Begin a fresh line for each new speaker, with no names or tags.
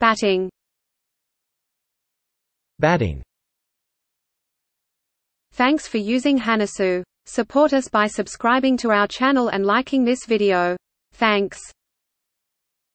Batting Batting Thanks for using Hanasu. Support us by subscribing to our channel and liking this video. Thanks.